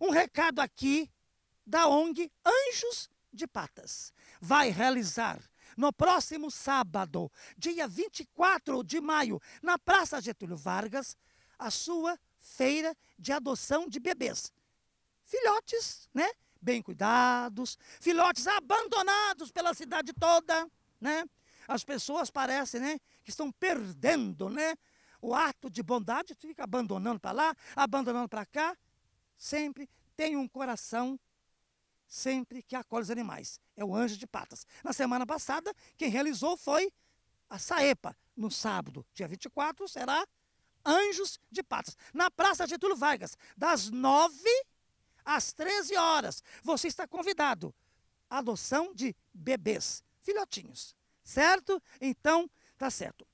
um recado aqui da ONG Anjos de Patas. Vai realizar no próximo sábado, dia 24 de maio, na Praça Getúlio Vargas, a sua feira de adoção de bebês. Filhotes, né? Bem cuidados, filhotes abandonados pela cidade toda, né? As pessoas parecem, né, que estão perdendo, né, o ato de bondade, fica abandonando para lá, abandonando para cá sempre tem um coração sempre que acolhe os animais. É o anjo de patas. Na semana passada, quem realizou foi a Saepa. No sábado, dia 24, será Anjos de Patas. Na Praça Getúlio Vargas, das 9 às 13 horas. Você está convidado. Adoção de bebês, filhotinhos. Certo? Então, tá certo.